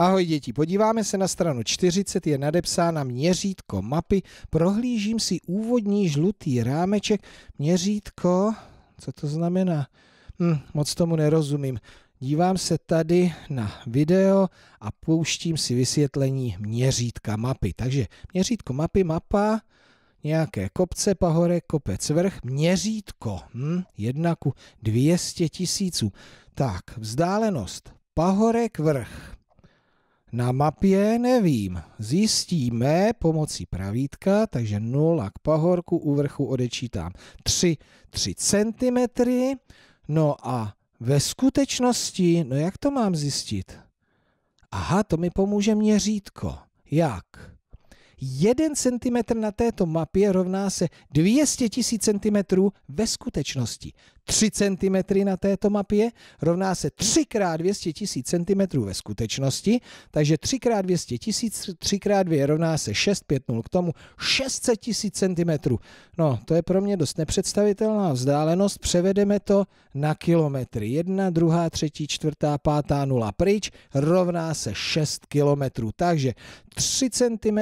Ahoj děti, podíváme se na stranu 40, je nadepsána měřítko mapy, prohlížím si úvodní žlutý rámeček, měřítko, co to znamená? Hm, moc tomu nerozumím. Dívám se tady na video a pouštím si vysvětlení měřítka mapy. Takže měřítko mapy, mapa, nějaké kopce, pahore, kopec, vrch, měřítko, hm, jedna ku 200 tisíců. Tak, vzdálenost, pahorek, vrch, na mapě nevím. Zjistíme pomocí pravítka, takže 0 k pahorku u vrchu odečítám 3, 3 cm. No a ve skutečnosti, no jak to mám zjistit? Aha, to mi pomůže měřítko. Jak? jeden cm na této mapě rovná se 200 000 cm ve skutečnosti. 3 cm na této mapě rovná se 3 x 200 000 cm ve skutečnosti, takže 3 x 200 000, 3 x 2 rovná se 6, 5, 0 k tomu 600 000 cm. No, to je pro mě dost nepředstavitelná vzdálenost, převedeme to na kilometry. 1, 2, 3, 4, 5, 0 pryč rovná se 6 km. Takže 3 cm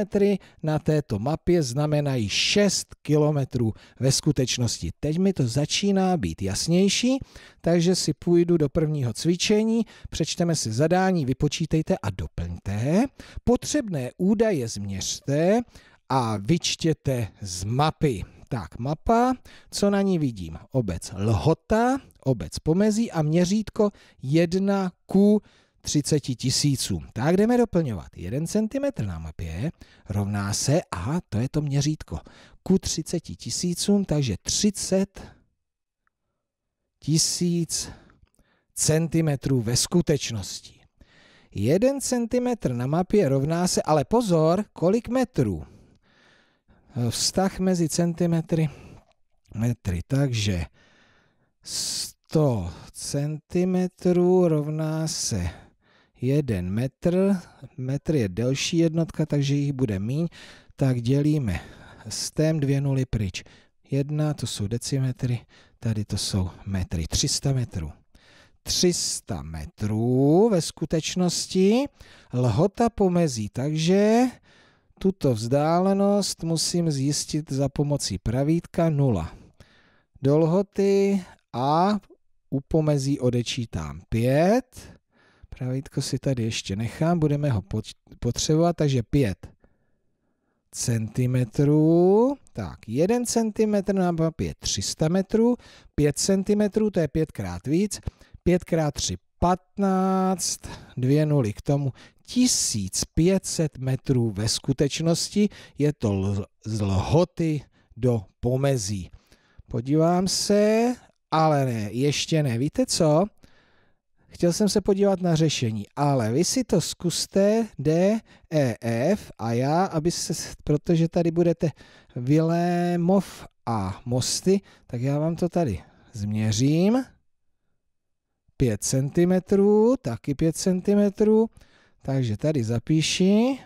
na této mapě znamenají 6 kilometrů ve skutečnosti. Teď mi to začíná být jasnější, takže si půjdu do prvního cvičení, přečteme si zadání, vypočítejte a doplňte. Potřebné údaje změřte a vyčtěte z mapy. Tak, mapa, co na ní vidím? Obec Lhota, obec Pomezí a měřítko 1 ku 30 tisícům. Tak jdeme doplňovat. 1 cm na mapě rovná se, a to je to měřítko, ku 30 tisícům, takže 30 tisíc centimetrů ve skutečnosti. 1 cm na mapě rovná se, ale pozor, kolik metrů? Vztah mezi centimetry, metry, takže 100 cm rovná se jeden metr, metr je delší jednotka, takže jich bude míň, tak dělíme s tém dvě nuly pryč. Jedna, to jsou decimetry, tady to jsou metry, 300 metrů. 300 metrů ve skutečnosti lhota pomezí, takže tuto vzdálenost musím zjistit za pomocí pravítka 0. Do lhoty a u pomezí odečítám 5 Pravítko si tady ještě nechám, budeme ho potřebovat, takže 5 cm. Tak, 1 cm na mapě je 300 metrů, 5 cm to je 5 pětkrát víc, 5 krát 3 15, 2 nuly k tomu, 1500 metrů ve skutečnosti je to z lhoty do pomezí. Podívám se, ale ne, ještě ne. Víte co? chtěl jsem se podívat na řešení, ale vy si to zkuste D, E, F a já, aby se, protože tady budete Vilémov a mosty, tak já vám to tady změřím. 5 cm, taky 5 cm, takže tady zapíši.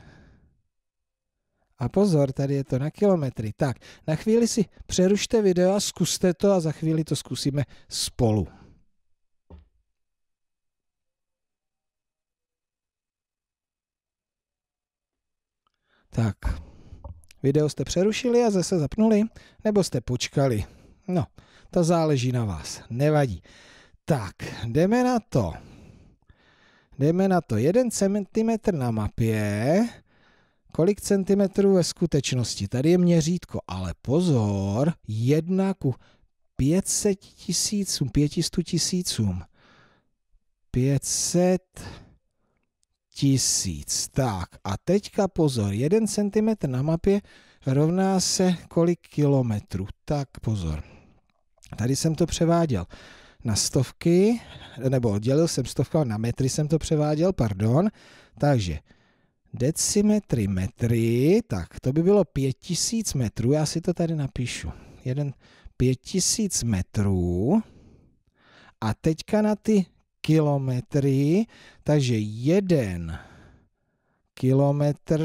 A pozor, tady je to na kilometry. Tak, na chvíli si přerušte video a zkuste to a za chvíli to zkusíme spolu. Tak, video jste přerušili a zase zapnuli, nebo jste počkali. No, to záleží na vás, nevadí. Tak, jdeme na to. Jdeme na to. 1 cm na mapě. Kolik centimetrů ve skutečnosti? Tady je měřítko, ale pozor, jedna ku 500 tisícům, 500 tisícům. 500 tisíc. Tak a teďka pozor, jeden centimetr na mapě rovná se kolik kilometrů. Tak pozor, tady jsem to převáděl na stovky, nebo dělil jsem stovka, na metry jsem to převáděl, pardon. Takže decimetry metry, tak to by bylo pět tisíc metrů, já si to tady napíšu. Jeden pět tisíc metrů a teďka na ty kilometry, takže jeden kilometr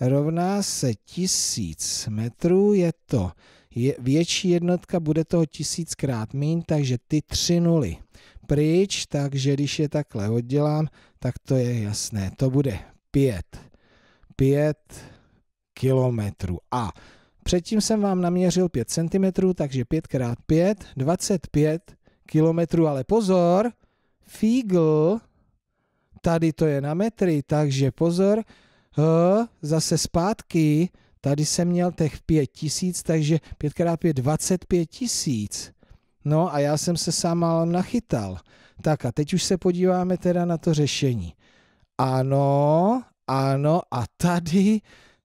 rovná se tisíc metrů, je to je, větší jednotka, bude toho tisíckrát míň, takže ty tři nuly pryč, takže když je takhle oddělám, tak to je jasné, to bude pět. Pět kilometrů. A předtím jsem vám naměřil 5 cm, takže 5 x 5, 25 kilometrů, ale pozor, Fígl, tady to je na metry, takže pozor, H, zase zpátky, tady jsem měl těch 5 tisíc, takže 5x5 25 tisíc. No a já jsem se sám málem nachytal. Tak a teď už se podíváme teda na to řešení. Ano, ano a tady,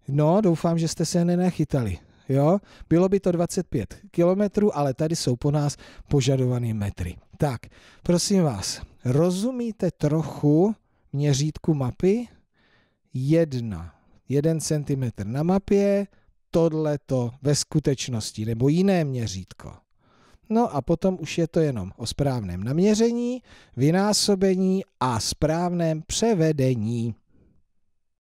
no doufám, že jste se nenachytali jo? Bylo by to 25 kilometrů, ale tady jsou po nás požadované metry. Tak, prosím vás, rozumíte trochu měřítku mapy? Jedna. Jeden centimetr na mapě, tohleto ve skutečnosti, nebo jiné měřítko. No a potom už je to jenom o správném naměření, vynásobení a správném převedení.